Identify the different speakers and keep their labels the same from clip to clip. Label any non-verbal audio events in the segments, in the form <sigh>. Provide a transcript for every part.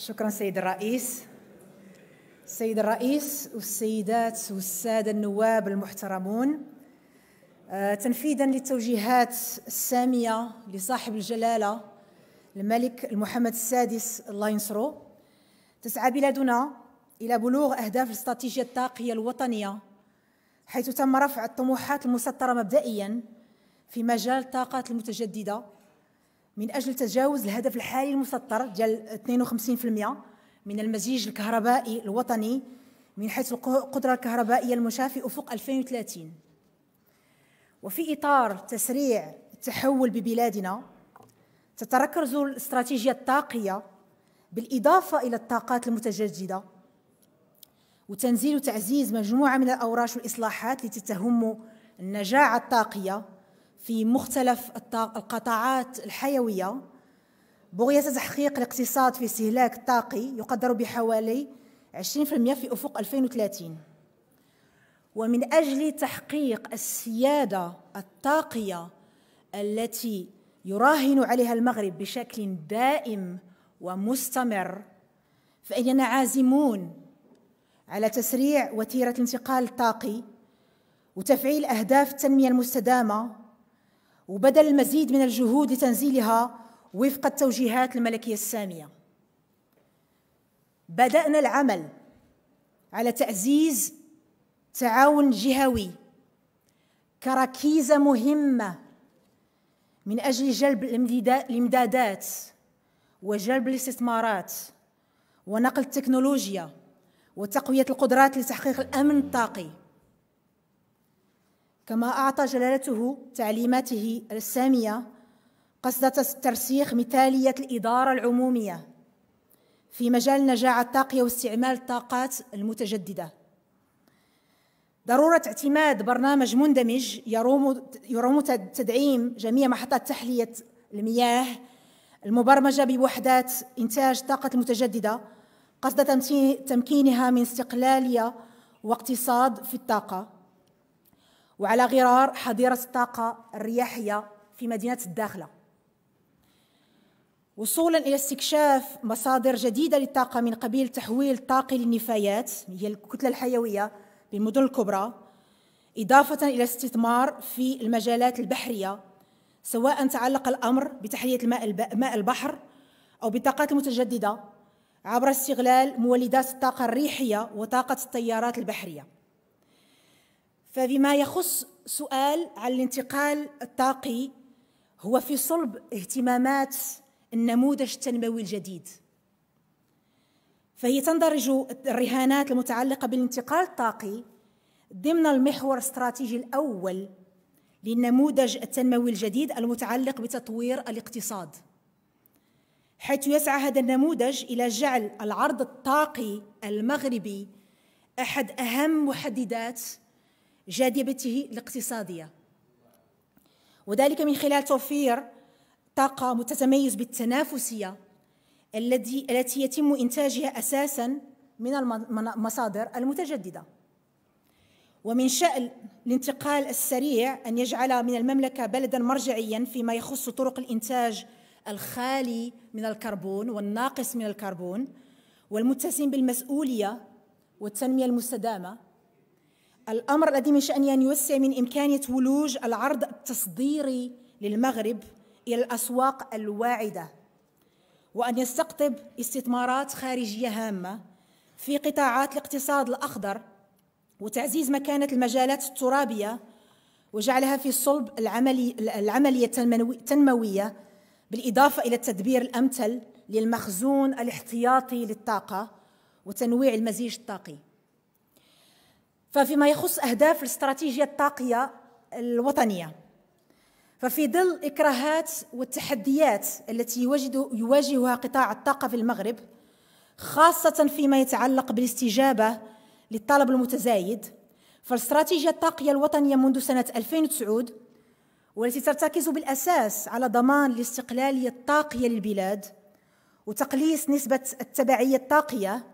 Speaker 1: شكرا سيد الرئيس السيد الرئيس والسيدات والسادة النواب المحترمون آه، تنفيذا للتوجيهات السامية لصاحب الجلالة الملك محمد السادس الله ينصره تسعى بلادنا إلى بلوغ أهداف الاستراتيجية الطاقية الوطنية حيث تم رفع الطموحات المسطرة مبدئيا في مجال الطاقات المتجددة من أجل تجاوز الهدف الحالي المسطر ديال 52% من المزيج الكهربائي الوطني من حيث القدرة الكهربائية في أفق 2030 وفي إطار تسريع التحول ببلادنا تتركز الاستراتيجية الطاقية بالإضافة إلى الطاقات المتجددة وتنزيل وتعزيز مجموعة من الأوراش والإصلاحات التي تهم النجاعة الطاقية في مختلف القطاعات الحيوية بغية تحقيق الاقتصاد في استهلاك طاقي يقدر بحوالي 20% في أفق 2030 ومن أجل تحقيق السيادة الطاقية التي يراهن عليها المغرب بشكل دائم ومستمر فإننا عازمون على تسريع وتيرة الانتقال الطاقي وتفعيل أهداف التنمية المستدامة وبذل المزيد من الجهود لتنزيلها وفق التوجيهات الملكية السامية بدأنا العمل على تعزيز تعاون جهوي كركيزة مهمة من أجل جلب الإمدادات وجلب الاستثمارات ونقل التكنولوجيا وتقوية القدرات لتحقيق الأمن الطاقي كما أعطى جلالته تعليماته السامية قصد ترسيخ مثالية الإدارة العمومية في مجال نجاعة الطاقية واستعمال الطاقات المتجددة ضرورة اعتماد برنامج مندمج يروم يروم تدعيم جميع محطات تحلية المياه المبرمجة بوحدات إنتاج الطاقة المتجددة قصد تمكينها من استقلالية واقتصاد في الطاقة وعلى غرار حظيرة الطاقة الرياحية في مدينة الداخلة وصولا إلى استكشاف مصادر جديدة للطاقة من قبيل تحويل الطاقة للنفايات هي الكتلة الحيوية بالمدن الكبرى إضافة إلى استثمار في المجالات البحرية سواء تعلق الأمر بتحلية الماء ماء البحر أو بالطاقات المتجددة عبر استغلال مولدات الطاقة الريحية وطاقة التيارات البحرية فبما يخص سؤال عن الانتقال الطاقي هو في صلب اهتمامات النموذج التنموي الجديد فهي تندرج الرهانات المتعلقة بالانتقال الطاقي ضمن المحور الاستراتيجي الأول للنموذج التنموي الجديد المتعلق بتطوير الاقتصاد حيث يسعى هذا النموذج إلى جعل العرض الطاقي المغربي أحد أهم محددات جاذبته الاقتصادية وذلك من خلال توفير طاقة متتميز بالتنافسية التي التي يتم إنتاجها أساساً من المصادر المتجددة ومن شأن الانتقال السريع أن يجعل من المملكة بلدا مرجعيا فيما يخص طرق الإنتاج الخالي من الكربون والناقص من الكربون والمتسم بالمسؤولية والتنمية المستدامة الأمر الذي من شأنه أن يوسع من إمكانية ولوج العرض التصديري للمغرب إلى الأسواق الواعدة وأن يستقطب استثمارات خارجية هامة في قطاعات الاقتصاد الأخضر وتعزيز مكانة المجالات الترابية وجعلها في صلب العملي العملية التنموية بالإضافة إلى التدبير الأمثل للمخزون الاحتياطي للطاقة وتنويع المزيج الطاقي ففيما يخص أهداف الاستراتيجية الطاقية الوطنية ففي ظل إكراهات والتحديات التي يواجهها قطاع الطاقة في المغرب خاصة فيما يتعلق بالاستجابة للطلب المتزايد فالاستراتيجية الطاقية الوطنية منذ سنة 2009 والتي ترتكز بالأساس على ضمان الاستقلالية الطاقية للبلاد وتقليص نسبة التبعية الطاقية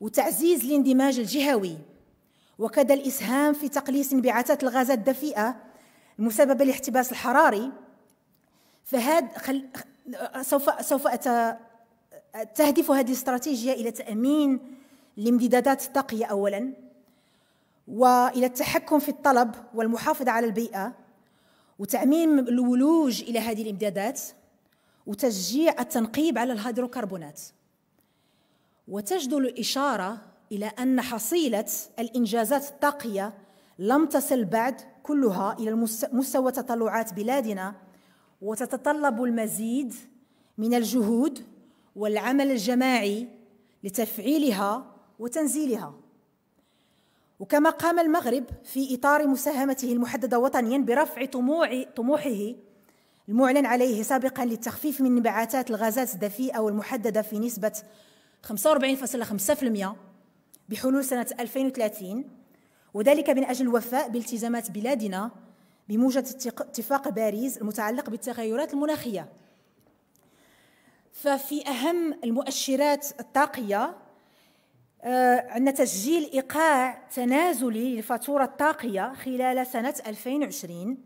Speaker 1: وتعزيز الاندماج الجهوي وكذا الإسهام في تقليص انبعاثات الغازات الدفيئة المسببة للاحتباس الحراري فهذا خل... سوف سوف أت... تهدف هذه الاستراتيجية إلى تأمين الامتدادات الطاقية أولا وإلى التحكم في الطلب والمحافظة على البيئة وتعميم الولوج إلى هذه الامدادات وتشجيع التنقيب على الهيدروكربونات وتجدل الإشارة إلى أن حصيلة الإنجازات الطاقية لم تصل بعد كلها إلى مستوى تطلعات بلادنا وتتطلب المزيد من الجهود والعمل الجماعي لتفعيلها وتنزيلها وكما قام المغرب في إطار مساهمته المحددة وطنيا برفع طموحه المعلن عليه سابقا للتخفيف من انبعاثات الغازات الدفيئة والمحددة في نسبة 45.5% بحلول سنة 2030 وذلك من أجل الوفاء بالتزامات بلادنا بموجب اتفاق باريس المتعلق بالتغيرات المناخية ففي أهم المؤشرات الطاقية عندنا آه، تسجيل إيقاع تنازلي للفاتورة الطاقية خلال سنة 2020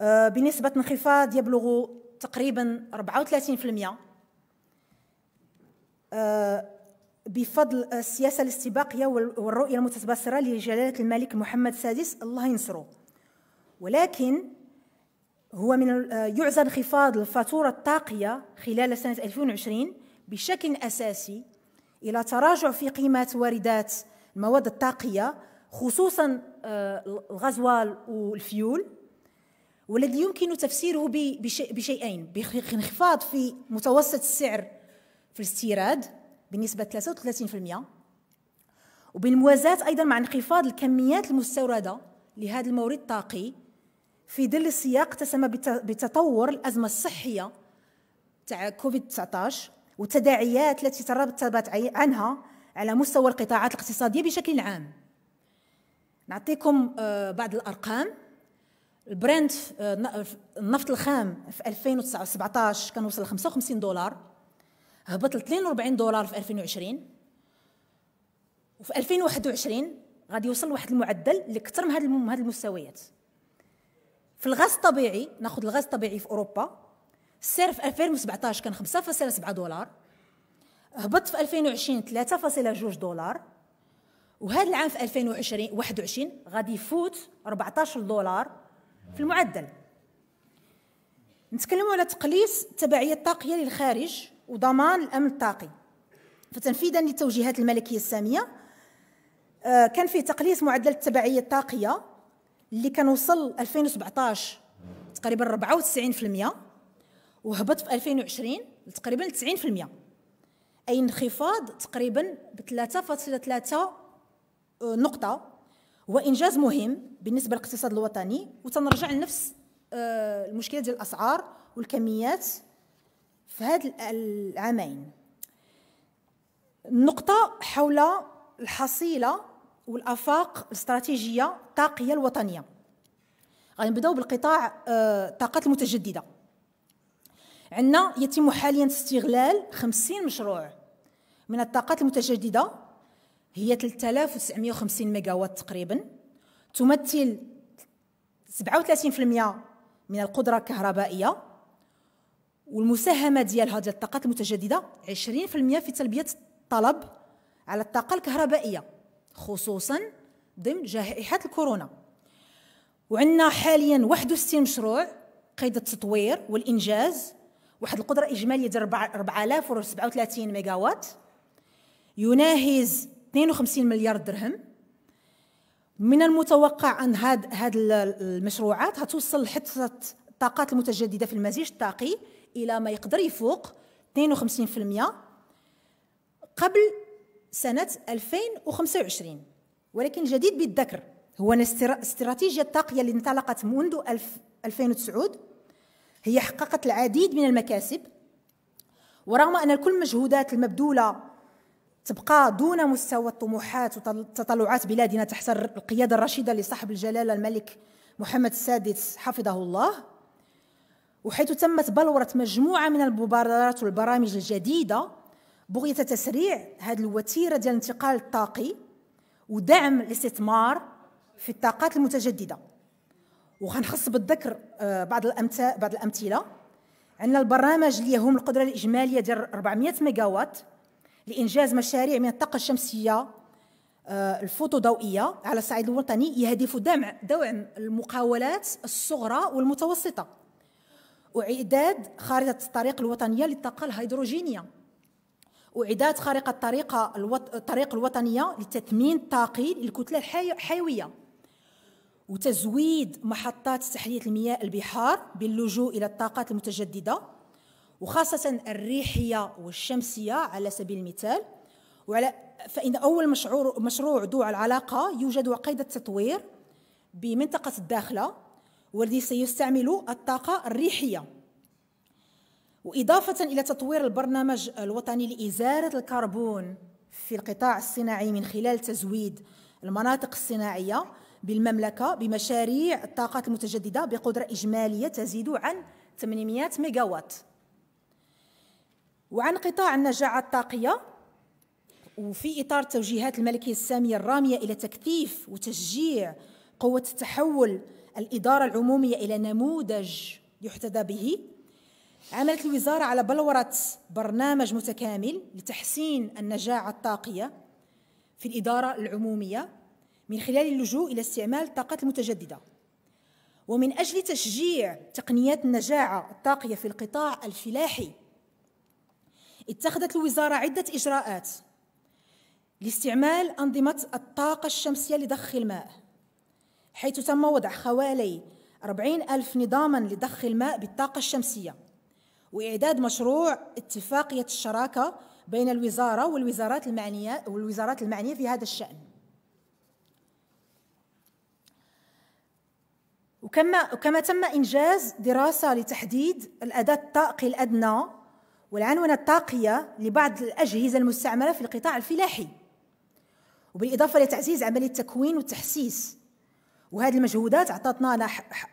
Speaker 1: آه، بنسبة انخفاض يبلغ تقريبا 34% بفضل السياسة الاستباقية والرؤية المتبصرة لجلالة الملك محمد السادس الله ينصره ولكن هو من يعزى انخفاض الفاتورة الطاقية خلال سنة 2020 بشكل أساسي إلى تراجع في قيمة واردات المواد الطاقية خصوصا آه، الغزوال والفيول والذي يمكن تفسيره بشيئين بانخفاض في متوسط السعر في الاستيراد بنسبة 33% وبالموازاة أيضا مع انخفاض الكميات المستوردة لهذا المورد الطاقي في ظل السياق تسمى بتطور الأزمة الصحية تاع كوفيد 19 والتداعيات التي ترتبت عنها على مستوى القطاعات الاقتصادية بشكل عام نعطيكم آه، بعض الأرقام البرنت آه، النفط الخام في 2017 كان وصل 55 دولار هبط ل 42 دولار في 2020 وفي 2021 غادي يوصل لواحد المعدل اللي اكثر من هذه هاد المستويات في الغاز الطبيعي ناخذ الغاز الطبيعي في اوروبا السعر في 2017 كان 5.7 دولار هبط في 2020 3.2 دولار وهذا العام في 2020 21 غادي يفوت 14 دولار في المعدل نتكلموا على تقليص التبعيه الطاقيه للخارج وضمان الامن الطاقي فتنفيذا للتوجيهات الملكيه الساميه آه، كان فيه تقليص معدل التبعيه الطاقيه اللي كان وصل 2017 تقريبا 94% وهبط في 2020 لتقريبا 90% اي انخفاض تقريبا ب 3.3 آه، نقطه وانجاز مهم بالنسبه للاقتصاد الوطني وتنرجع لنفس آه، المشكله ديال الاسعار والكميات في هاد العامين النقطة حول الحصيلة والآفاق الاستراتيجية الطاقية الوطنية غنبداو بالقطاع الطاقات آه، المتجددة عندنا يتم حاليا استغلال 50 مشروع من الطاقات المتجددة هي 3950 ميغاوات تقريبا تمثل 37% من القدرة الكهربائية والمساهمه ديالها ديال الطاقات المتجدده 20% في تلبيه الطلب على الطاقه الكهربائيه خصوصا ضمن جائحه الكورونا وعندنا حاليا 61 مشروع قيد التطوير والانجاز واحد القدره اجماليه ديال 4037 ميجاوات يناهز 52 مليار درهم من المتوقع ان هاد هاد المشروعات هتوصل لحته الطاقات المتجدده في المزيج الطاقي الى ما يقدر يفوق 52% قبل سنه 2025 ولكن الجديد بالذكر هو ان استراتيجيه الطاقيه اللي انطلقت منذ 2009 هي حققت العديد من المكاسب ورغم ان كل المجهودات المبذوله تبقى دون مستوى الطموحات وتطلعات بلادنا تحت القياده الرشيده لصاحب الجلاله الملك محمد السادس حفظه الله وحيث تمت بلورة مجموعة من المبادرات والبرامج الجديدة بغية تسريع هذه الوتيرة ديال الانتقال الطاقي ودعم الاستثمار في الطاقات المتجددة وغنخص بالذكر آه، بعض الأمثلة بعض الأمثلة عندنا البرنامج اللي يهم القدرة الإجمالية ديال 400 ميجاوات لإنجاز مشاريع من الطاقة الشمسية آه، الفوتوضوئية على الصعيد الوطني يهدف دعم دعم المقاولات الصغرى والمتوسطة وإعداد خارطة الطريق الوطنية للطاقة الهيدروجينية وإعداد خارطة الطريق الوط... الطريق الوطنية لتثمين الطاقي للكتلة الحيوية وتزويد محطات تحلية المياه البحار باللجوء إلى الطاقات المتجددة وخاصة الريحية والشمسية على سبيل المثال وعلى فإن أول مشروع مشروع ذو العلاقة يوجد قيد التطوير بمنطقة الداخلة والذي سيستعمل الطاقة الريحية وإضافة إلى تطوير البرنامج الوطني لإزالة الكربون في القطاع الصناعي من خلال تزويد المناطق الصناعية بالمملكة بمشاريع الطاقات المتجددة بقدرة إجمالية تزيد عن 800 ميجاوات وعن قطاع النجاعة الطاقية وفي إطار توجيهات الملكية السامية الرامية إلى تكثيف وتشجيع قوة التحول الإدارة العمومية إلى نموذج يحتذى به عملت الوزارة على بلورة برنامج متكامل لتحسين النجاعة الطاقية في الإدارة العمومية من خلال اللجوء إلى استعمال الطاقات المتجددة ومن أجل تشجيع تقنيات النجاعة الطاقية في القطاع الفلاحي اتخذت الوزارة عدة إجراءات لاستعمال أنظمة الطاقة الشمسية لضخ الماء حيث تم وضع حوالي 40 ألف نظاما لضخ الماء بالطاقة الشمسية وإعداد مشروع اتفاقية الشراكة بين الوزارة والوزارات المعنية والوزارات المعنية في هذا الشأن وكما وكما تم إنجاز دراسة لتحديد الأداة الطاقي الأدنى والعنونة الطاقية لبعض الأجهزة المستعملة في القطاع الفلاحي وبالإضافة لتعزيز عملية التكوين والتحسيس وهذه المجهودات عطاتنا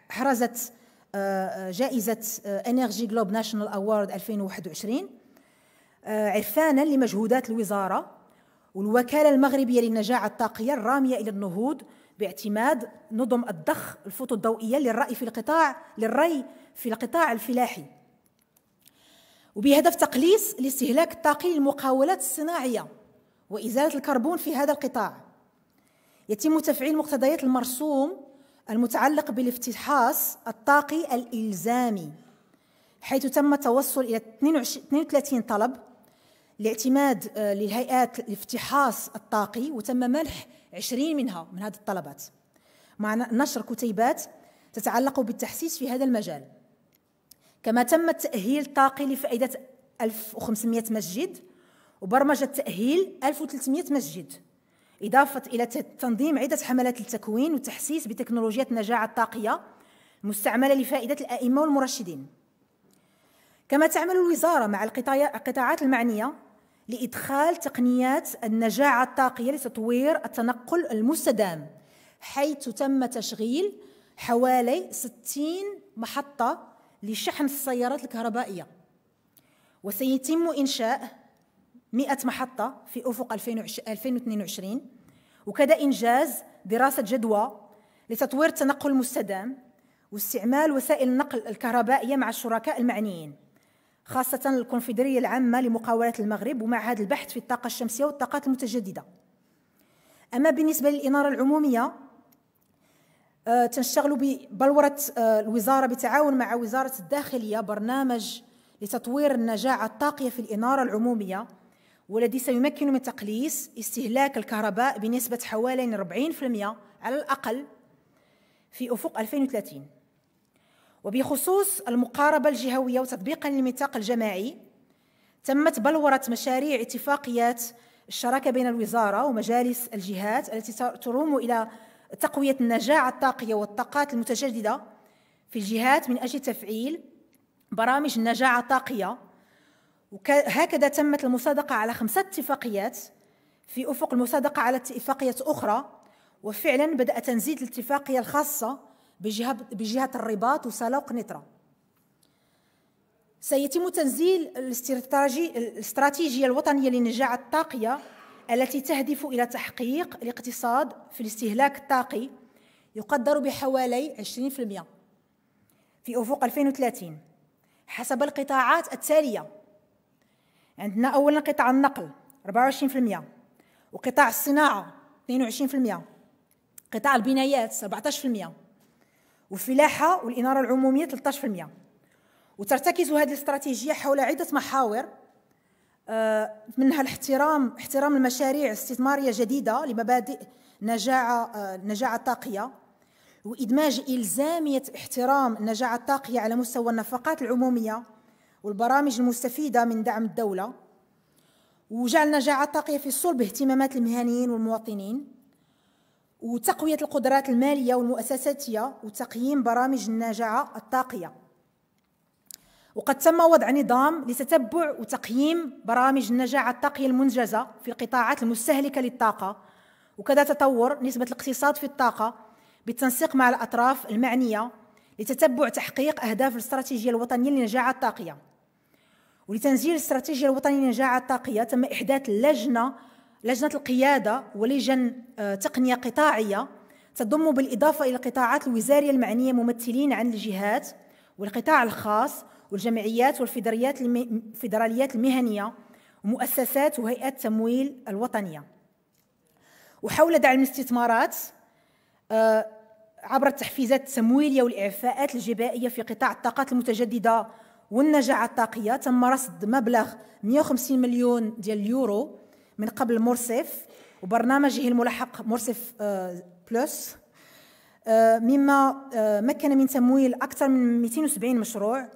Speaker 1: حرزت آه، آه، جائزة انرجي جلوب ناشونال اوارد 2021 عرفانا لمجهودات الوزارة والوكالة المغربية للنجاعة الطاقية الرامية إلى النهوض باعتماد نظم الضخ الفوتوضوئية للرأي في القطاع للري في القطاع الفلاحي وبهدف تقليص الاستهلاك الطاقي للمقاولات الصناعية وإزالة الكربون في هذا القطاع يتم تفعيل مقتضيات المرسوم المتعلق بالافتحاص الطاقي الإلزامي حيث تم التوصل إلى 32 طلب لاعتماد للهيئات آه، الافتحاص الطاقي وتم منح 20 منها من هذه الطلبات مع نشر كتيبات تتعلق بالتحسيس في هذا المجال كما تم التأهيل الطاقي لفائدة 1500 مسجد وبرمجة تأهيل 1300 مسجد إضافة إلى تنظيم عدة حملات للتكوين والتحسيس بتكنولوجيات النجاعة الطاقية المستعملة لفائدة الأئمة والمرشدين كما تعمل الوزارة مع القطاعات المعنية لإدخال تقنيات النجاعة الطاقية لتطوير التنقل المستدام حيث تم تشغيل حوالي 60 محطة لشحن السيارات الكهربائية وسيتم إنشاء 100 محطة في أفق 2022 وكذا إنجاز دراسة جدوى لتطوير التنقل المستدام واستعمال وسائل النقل الكهربائية مع الشركاء المعنيين خاصة الكونفدرية العامة لمقاولات المغرب ومعهد البحث في الطاقة الشمسية والطاقات المتجددة أما بالنسبة للإنارة العمومية آه، تنشغل ببلورة آه، الوزارة بتعاون مع وزارة الداخلية برنامج لتطوير النجاعة الطاقية في الإنارة العمومية والذي سيمكن من تقليص استهلاك الكهرباء بنسبة حوالي 40% على الأقل في أفق 2030 وبخصوص المقاربة الجهوية وتطبيقا للميثاق الجماعي تمت بلورة مشاريع اتفاقيات الشراكة بين الوزارة ومجالس الجهات التي تروم إلى تقوية النجاعة الطاقية والطاقات المتجددة في الجهات من أجل تفعيل برامج النجاعة الطاقية وهكذا تمت المصادقة على خمسة اتفاقيات في أفق المصادقة على اتفاقية أخرى وفعلا بدأ تنزيد الاتفاقية الخاصة بجهة, بجهة الرباط وسلاوق نترا سيتم تنزيل الاستراتيجية الوطنية للنجاعة الطاقية التي تهدف إلى تحقيق الاقتصاد في الاستهلاك الطاقي يقدر بحوالي 20% في أفق 2030 حسب القطاعات التالية عندنا اولا قطاع النقل 24% وقطاع الصناعه 22% قطاع البنايات 17% والفلاحه والاناره العموميه 13% وترتكز هذه الاستراتيجيه حول عده محاور آه، منها الاحترام احترام المشاريع الاستثماريه جديده لمبادئ نجاعه النجاعه آه، الطاقيه وادماج الزاميه احترام النجاعه الطاقيه على مستوى النفقات العموميه والبرامج المستفيدة من دعم الدولة وجعل النجاعة الطاقيه في صلب اهتمامات المهنيين والمواطنين وتقوية القدرات المالية والمؤسساتية وتقييم برامج النجاعة الطاقيه وقد تم وضع نظام لتتبع وتقييم برامج النجاعة الطاقيه المنجزة في القطاعات المستهلكة للطاقة وكذا تطور نسبة الاقتصاد في الطاقة بالتنسيق مع الأطراف المعنية لتتبع تحقيق أهداف الاستراتيجية الوطنية للنجاعة الطاقية ولتنزيل الاستراتيجيه الوطنيه للنجاعه الطاقيه تم احداث لجنه لجنه القياده ولجن آه، تقنيه قطاعيه تضم بالاضافه الى القطاعات الوزاريه المعنيه ممثلين عن الجهات والقطاع الخاص والجمعيات والفيدراليات الفيدراليات المهنيه ومؤسسات وهيئات التمويل الوطنيه وحول دعم الاستثمارات آه، عبر التحفيزات التمويليه والاعفاءات الجبائيه في قطاع الطاقات المتجدده والنجاعة الطاقية تم رصد مبلغ 150 مليون ديال اليورو من قبل مرسف وبرنامجه الملحق مرسف آه، بلس آه، مما آه، مكن من تمويل أكثر من 270 مشروع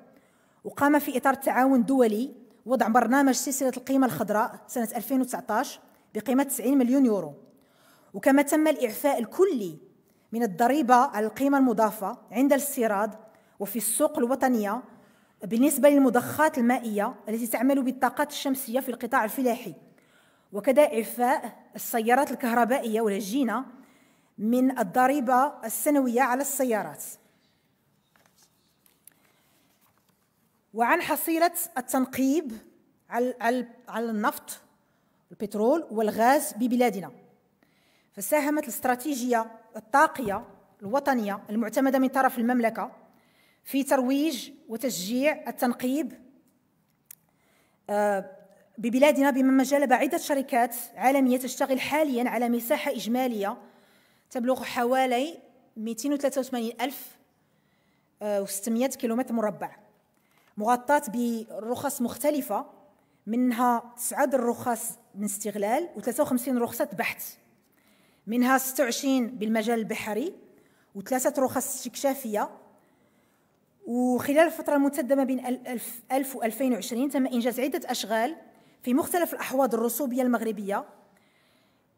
Speaker 1: وقام في إطار التعاون الدولي وضع برنامج سلسلة القيمة الخضراء سنة 2019 بقيمة 90 مليون يورو وكما تم الإعفاء الكلي من الضريبة على القيمة المضافة عند الاستيراد وفي السوق الوطنية بالنسبة للمضخات المائية التي تعمل بالطاقات الشمسية في القطاع الفلاحي وكذا إعفاء السيارات الكهربائية والجينة من الضريبة السنوية على السيارات وعن حصيلة التنقيب على النفط البترول والغاز ببلادنا فساهمت الاستراتيجية الطاقية الوطنية المعتمدة من طرف المملكة في ترويج وتشجيع التنقيب آه، ببلادنا بما جلب عدة شركات عالمية تشتغل حاليا على مساحة إجمالية تبلغ حوالي 283 ألف آه، و600 كيلومتر مربع مغطاة برخص مختلفة منها تسعة الرخص من استغلال و53 رخصة بحث منها 26 بالمجال البحري وثلاثة رخص استكشافية وخلال الفترة الممتدة ما بين 1000 و 2020 تم إنجاز عدة أشغال في مختلف الأحواض الرسوبية المغربية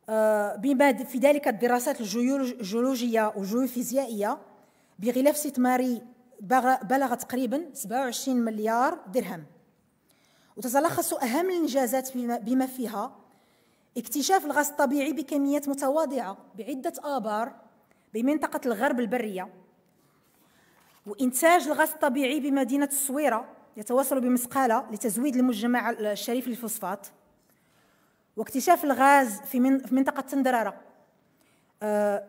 Speaker 1: آه، بما في ذلك الدراسات الجيولوجية والجيوفيزيائية بغلاف استثماري بلغ تقريبا 27 مليار درهم وتتلخص أهم الإنجازات بما فيها اكتشاف الغاز الطبيعي بكميات متواضعة بعدة آبار بمنطقة الغرب البرية وإنتاج الغاز الطبيعي بمدينة الصويرة يتواصل بمسقالة لتزويد المجمع الشريف للفوسفات واكتشاف الغاز في, منطقة تندرارة آه،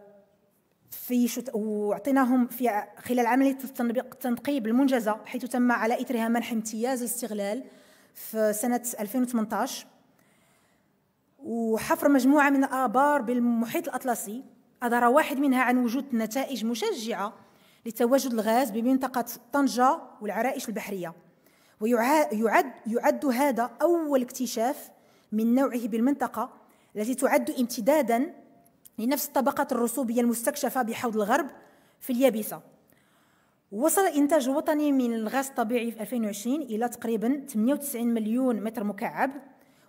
Speaker 1: في شت... وعطيناهم في خلال عمليه التنقيب المنجزه حيث تم على اثرها منح امتياز الاستغلال في سنه 2018 وحفر مجموعه من الابار بالمحيط الاطلسي أدرى واحد منها عن وجود نتائج مشجعه لتواجد الغاز بمنطقة طنجة والعرائش البحرية ويعد يعد هذا أول اكتشاف من نوعه بالمنطقة التي تعد امتدادا لنفس الطبقة الرسوبية المستكشفة بحوض الغرب في اليابسة وصل الإنتاج الوطني من الغاز الطبيعي في 2020 إلى تقريبا 98 مليون متر مكعب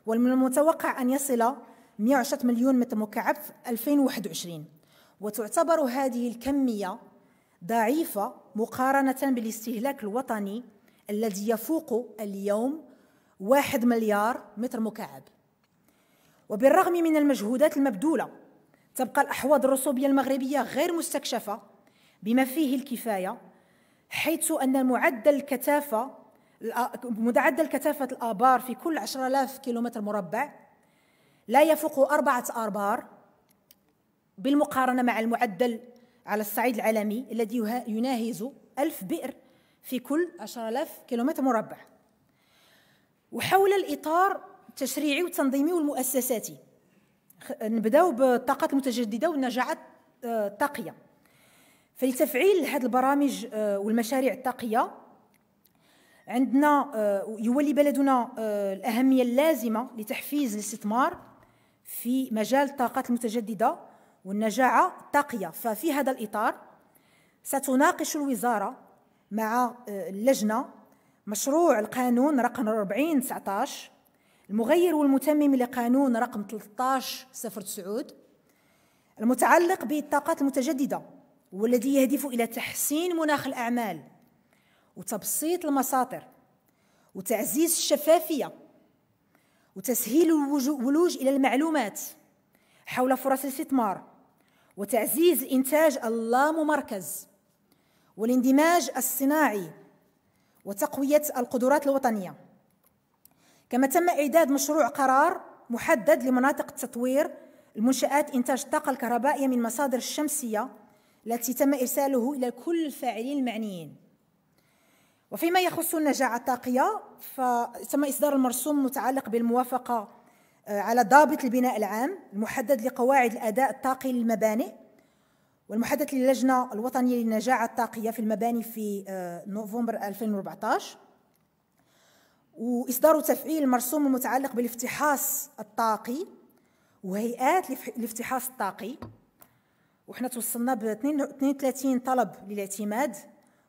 Speaker 1: ومن المتوقع أن يصل 110 مليون متر مكعب في 2021 وتعتبر هذه الكمية ضعيفة مقارنة بالاستهلاك الوطني الذي يفوق اليوم واحد مليار متر مكعب وبالرغم من المجهودات المبذولة تبقى الأحواض الرسوبية المغربية غير مستكشفة بما فيه الكفاية حيث أن معدل الكثافة معدل كثافة الآبار في كل 10000 كيلومتر مربع لا يفوق أربعة آبار بالمقارنة مع المعدل على الصعيد العالمي الذي يناهز ألف بئر في كل 10000 كيلومتر مربع وحول الإطار التشريعي والتنظيمي والمؤسساتي نبداو بالطاقات المتجددة والنجاعات آه، الطاقية فلتفعيل هذه البرامج آه، والمشاريع الطاقية عندنا آه، يولي بلدنا الأهمية اللازمة لتحفيز الاستثمار في مجال الطاقات المتجددة والنجاعة التقية ففي هذا الإطار ستناقش الوزارة مع آه، اللجنة مشروع القانون رقم 40 19 المغير والمتمم لقانون رقم 13 09 المتعلق بالطاقات المتجددة والذي يهدف إلى تحسين مناخ الأعمال وتبسيط المساطر وتعزيز الشفافية وتسهيل الولوج إلى المعلومات حول فرص الاستثمار وتعزيز الإنتاج اللامركز والاندماج الصناعي وتقوية القدرات الوطنية كما تم إعداد مشروع قرار محدد لمناطق التطوير المنشآت إنتاج الطاقة الكهربائية من مصادر الشمسية التي تم إرساله إلى كل الفاعلين المعنيين وفيما يخص النجاعة الطاقية فتم إصدار المرسوم المتعلق بالموافقة آه، على ضابط البناء العام المحدد لقواعد الأداء الطاقي للمباني والمحدد للجنة الوطنية للنجاعة الطاقية في المباني في آه، نوفمبر 2014 وإصدار وتفعيل المرسوم المتعلق بالافتحاص الطاقي وهيئات الافتحاص الطاقي وحنا توصلنا ب 32 طلب للاعتماد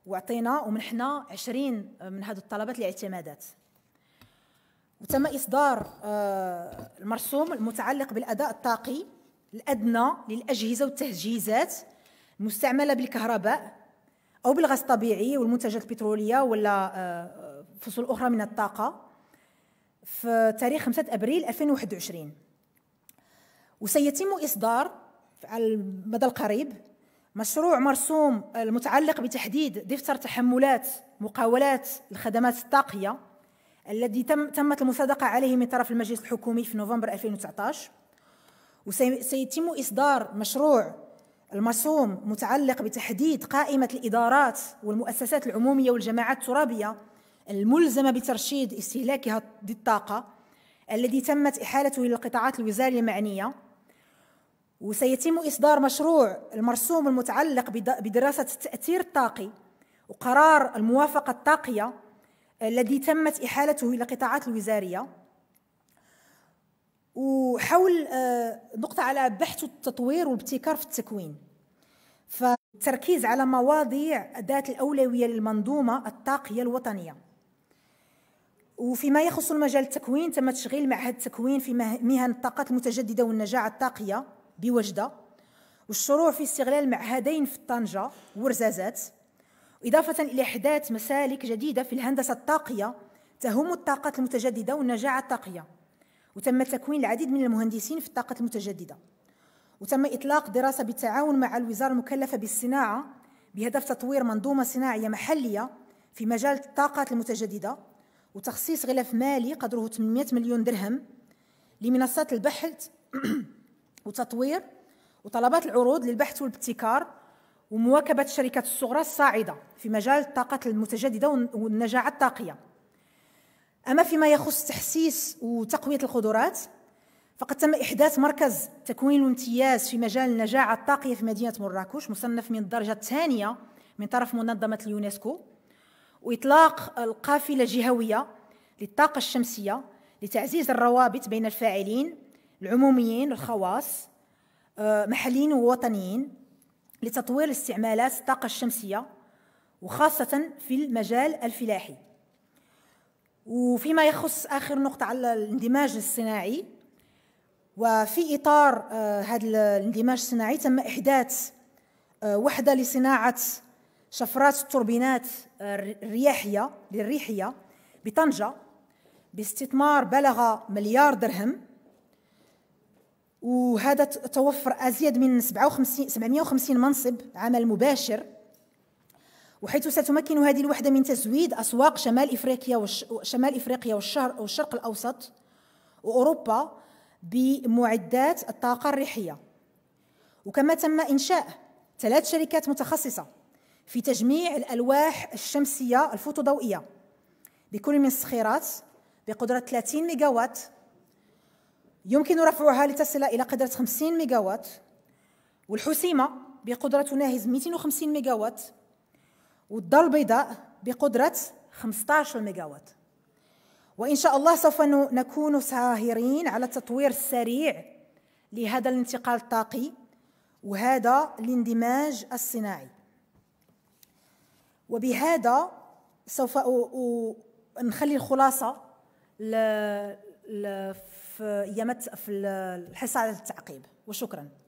Speaker 1: وعطينا ومنحنا 20 من هذو الطلبات الاعتمادات وتم إصدار آه، المرسوم المتعلق بالأداء الطاقي الأدنى للأجهزة والتهجيزات المستعملة بالكهرباء أو بالغاز الطبيعي والمنتجات البترولية ولا آه، فصول أخرى من الطاقة في تاريخ 5 أبريل 2021 وسيتم إصدار على المدى القريب مشروع مرسوم المتعلق بتحديد دفتر تحملات مقاولات الخدمات الطاقية الذي تم تمت المصادقة عليه من طرف المجلس الحكومي في نوفمبر 2019 وسيتم إصدار مشروع المرسوم متعلق بتحديد قائمة الإدارات والمؤسسات العمومية والجماعات الترابية الملزمة بترشيد استهلاكها للطاقة الذي تمت إحالته إلى القطاعات الوزارية المعنية وسيتم إصدار مشروع المرسوم المتعلق بدراسة التأثير الطاقي وقرار الموافقة الطاقية الذي تمت إحالته إلى القطاعات الوزارية وحول آه، نقطة على بحث التطوير والابتكار في التكوين فالتركيز على مواضيع ذات الأولوية للمنظومة الطاقية الوطنية وفيما يخص المجال التكوين تم تشغيل معهد التكوين في مهن الطاقات المتجددة والنجاعة الطاقية بوجدة والشروع في استغلال معهدين في طنجة ورزازات إضافة إلى إحداث مسالك جديدة في الهندسة الطاقية تهم الطاقات المتجددة والنجاعة الطاقية وتم تكوين العديد من المهندسين في الطاقة المتجددة وتم إطلاق دراسة بالتعاون مع الوزارة المكلفة بالصناعة بهدف تطوير منظومة صناعية محلية في مجال الطاقات المتجددة وتخصيص غلاف مالي قدره 800 مليون درهم لمنصات البحث <clears throat> وتطوير وطلبات العروض للبحث والابتكار ومواكبة الشركات الصغرى الصاعدة في مجال الطاقة المتجددة والنجاعة الطاقية أما فيما يخص تحسيس وتقوية القدرات فقد تم إحداث مركز تكوين الامتياز في مجال النجاعة الطاقية في مدينة مراكش مصنف من الدرجة الثانية من طرف منظمة اليونسكو وإطلاق القافلة الجهوية للطاقة الشمسية لتعزيز الروابط بين الفاعلين العموميين الخواص آه، محليين ووطنيين لتطوير استعمالات الطاقة الشمسية وخاصة في المجال الفلاحي وفيما يخص آخر نقطة على الاندماج الصناعي وفي إطار آه، هذا الاندماج الصناعي تم إحداث آه، وحدة لصناعة شفرات التوربينات آه، الرياحية للريحية بطنجة باستثمار بلغ مليار درهم وهذا توفر ازيد من 57 750 منصب عمل مباشر وحيث ستمكن هذه الوحده من تزويد اسواق شمال افريقيا وشمال افريقيا والشرق والشرق الاوسط واوروبا بمعدات الطاقه الريحيه وكما تم انشاء ثلاث شركات متخصصه في تجميع الالواح الشمسيه الفوتوضوئيه بكل من الصخيرات بقدره 30 ميجاوات يمكن رفعها لتصل إلى قدرة 50 ميجاوات والحسيمة بقدرة ناهز 250 ميجاوات والدار البيضاء بقدرة 15 ميجاوات وإن شاء الله سوف نكون ساهرين على التطوير السريع لهذا الانتقال الطاقي وهذا الاندماج الصناعي وبهذا سوف نخلي الخلاصة ل... ل... في ايامات في الحصه على التعقيب وشكرا